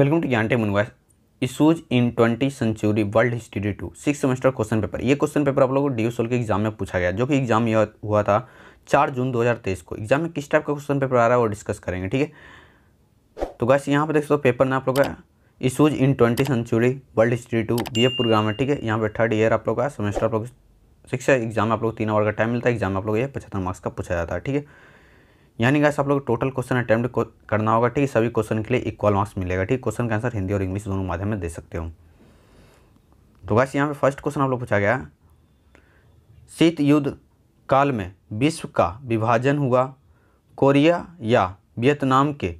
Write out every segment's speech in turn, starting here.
welcome to Gyan टेम issues in twenty century world history two six semester question paper ये question paper आप लोगों को डी के एग्जाम में पूछा गया जो कि एग्जाम यह हुआ था चार जून 2023 को एग्जाम में किस टाइप का क्वेश्चन पेपर आ रहा है वो डिस्कस करेंगे ठीक है तो गैस यहाँ पर देख सकते हो पेपर ने आप लोग का issues in twenty century world history two B program है ठीक है यहाँ पर थर्ड ईयर आप लोग का सेमेस्टर आप लोग सिक्स एग्जाम आप लोग तीन आवर का टाइम मिलता है एग्जाम आप लोग ये पचहत्तर मार्क्स का पूछा जाता है ठीक है यानी गैस आप लोग टोटल क्वेश्चन अटैम्प्ट करना होगा ठीक है सभी क्वेश्चन के लिए इक्वल मार्क्स मिलेगा ठीक क्वेश्चन का आंसर हिंदी और इंग्लिश दोनों माध्यम में दे सकते हो तो गैस यहाँ पे फर्स्ट क्वेश्चन आप लोग पूछा गया शीत युद्ध काल में विश्व का विभाजन हुआ कोरिया या वियतनाम के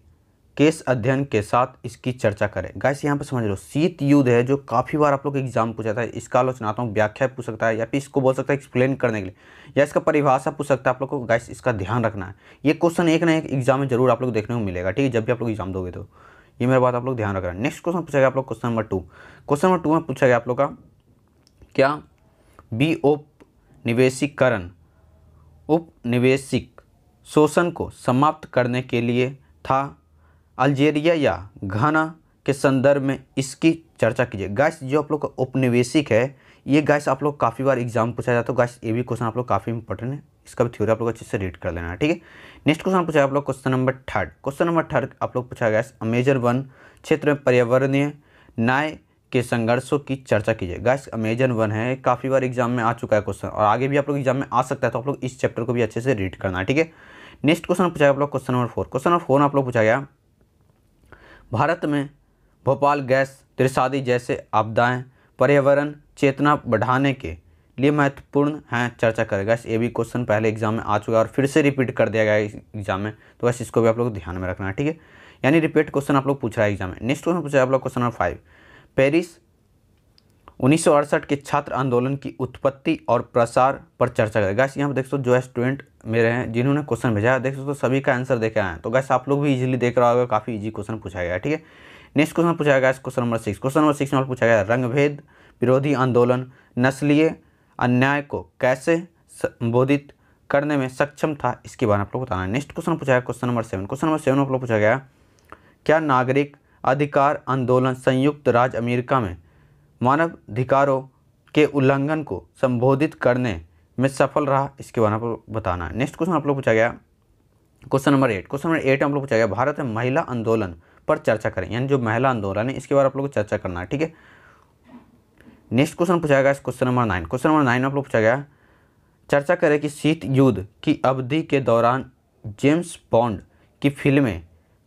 केस अध्ययन के साथ इसकी चर्चा करें गाइस यहाँ पर समझ लो शीत युद्ध है जो काफ़ी बार आप लोग एग्जाम पूछा था इसका आलोचनात्मक व्याख्या पूछ सकता है या फिर इसको बोल सकता है एक्सप्लेन करने के लिए या इसका परिभाषा पूछ सकता है आप लोग को गाइस इसका ध्यान रखना है ये क्वेश्चन एक ना एक एग्जाम में जरूर आप लोग देखने को मिलेगा ठीक है जब भी आप लोग एग्जाम दोगे तो ये मेरा बात आप लोग ध्यान रखना है नेक्स्ट क्वेश्चन पूछा गया आप लोग question number two question number two में पूछा गया आप लोग का क्या बी उप निवेशीकरण उपनिवेशिक शोषण को समाप्त करने के लिए था अल्जेरिया या घाना के संदर्भ में इसकी चर्चा कीजिए गैस जो आप लोग का उपनिवेशिक है ये गैस आप लोग काफ़ी बार एग्जाम पूछा जाता है गैस तो ये भी क्वेश्चन आप लोग काफ़ी इंपॉर्टेंट है इसका भी थ्योरी आप लोग अच्छे से रीड कर लेना है ठीक है नेक्स्ट क्वेश्चन पूछा आप लोग question number third question number third आप लोग पूछा गैस अमेजर वन क्षेत्र में पर्यावरणीय न्याय के संघर्षों की चर्चा कीजिए गैस अमेजन वन है काफ़ी बार एग्जाम में आ चुका है क्वेश्चन और आगे भी आप लोग एग्जाम में आ सकता है तो आप लोग इस चैप्टर को भी अच्छे से रीड करना है ठीक है नेक्स्ट क्वेश्चन पूछा आप लोग question number four question number four आप लोग पूछा गया भारत में भोपाल गैस त्रिसादी जैसे आपदाएं पर्यावरण चेतना बढ़ाने के लिए महत्वपूर्ण हैं चर्चा करेगा ये भी क्वेश्चन पहले एग्जाम में आ चुका है और फिर से रिपीट कर दिया गया है एग्जाम में तो बस इसको भी आप लोग ध्यान में रखना है ठीक है यानी रिपीट क्वेश्चन आप लोग पूछ रहा है एग्जाम में नेक्स्ट क्वेश्चन पूछा आप लोग क्वेश्चन नंबर फाइव पेरिस उन्नीस के छात्र आंदोलन की उत्पत्ति और प्रसार पर चर्चा करें गैस यहाँ पर देख सो जो है स्टूडेंट मेरे हैं जिन्होंने क्वेश्चन भेजा है देख सो सभी का आंसर देखे आए हैं तो गैस आप लोग भी इजीली देख रहा होगा काफ़ी इजी क्वेश्चन पूछा गया है ठीक है नेक्स्ट क्वेश्चन पूछा गया question number six question number six में पूछा गया रंगभेद विरोधी आंदोलन नस्लीय अन्याय को कैसे संबोधित करने में सक्षम था इसके बारे में आप लोग बताना है नेक्स्ट क्वेश्चन पूछा गया question number seven question number seven आप लोग पूछा गया क्या नागरिक अधिकार आंदोलन संयुक्त राज्य अमेरिका में मानवाधिकारों के उल्लंघन को संबोधित करने में सफल रहा इसके बारे में बताना है नेक्स्ट क्वेश्चन आप लोग पूछा गया question number eight question number eight हम लोग पूछा गया भारत में महिला आंदोलन पर चर्चा करें यानी जो महिला आंदोलन है इसके बारे में आप लोग को चर्चा करना है ठीक है नेक्स्ट क्वेश्चन पूछा गया question number nine question number nine आप लोग पूछा गया चर्चा करें कि शीत युद्ध की अवधि के दौरान जेम्स बॉन्ड की फिल्में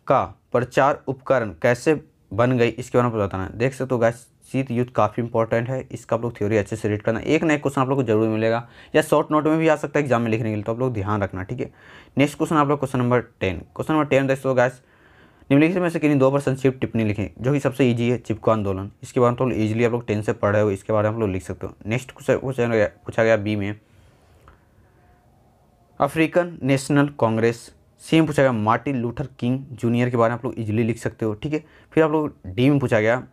का प्रचार उपकरण कैसे बन गई इसके बारे में बताना है देख सकते हो गैस शीत युद्ध काफ़ी इंपॉर्टेंट है इसका आप लोग थ्योरी अच्छे से रीड करना एक ना एक क्वेश्चन आप लोग को जरूर मिलेगा या शॉर्ट नोट में भी आ सकता है एग्जाम में लिखने के लिए तो आप लोग ध्यान रखना ठीक है नेक्स्ट क्वेश्चन आप लोग question number ten question number ten दोस्तों गैस निम्नलिखित में से किन्हीं दो परसेंट सिर्फ टिप्पणी लिखें जो कि सबसे ईजी है चिपको आंदोलन इसके बारे में तो ईजिली आप लोग टेन से पढ़ रहे हो इसके बारे में आप लोग लिख सकते हो नेक्स्ट क्वेश्चन पूछा गया बी में अफ्रीकन नेशनल कांग्रेस सेम पूछा गया मार्टिन लूथर किंग जूनियर के बारे में आप लोग इजिली लिख सकते हो ठीक है फिर आप लोग डी में पूछा गया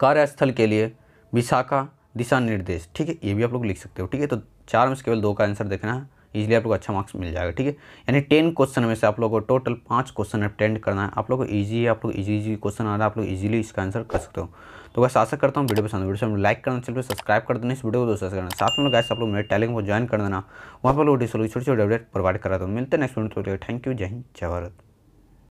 कार्यस्थल के लिए विशाखा दिशा निर्देश ठीक है ये भी आप लोग लिख सकते हो ठीक है तो चार में से केवल दो का आंसर देखना है इजीली आप लोग अच्छा मार्क्स मिल जाएगा ठीक है यानी टेन क्वेश्चन में से आप लोगों को टोटल पाँच क्वेश्चन अटेंड करना है आप लोगों को ईजी आप लोग इजी ईजी क्वेश्चन आ रहा है आप लोग इजीली इसका आंसर कर सकते हो तो बस आशा करता हूँ वीडियो पसंद वीडियो से लाइक करना चलिए सब्सक्राइब कर देना इस वीडियो को दोस्तों करना साथ में गैस आप लोग मेरे टेलिंग को ज्वाइन कर देना वहाँ पर लोग छोटी छोटी अपडेट प्रोवाइड करा दो मिलते हैं नेक्स्ट वीडियो थैंक यू जय हिंद जय भारत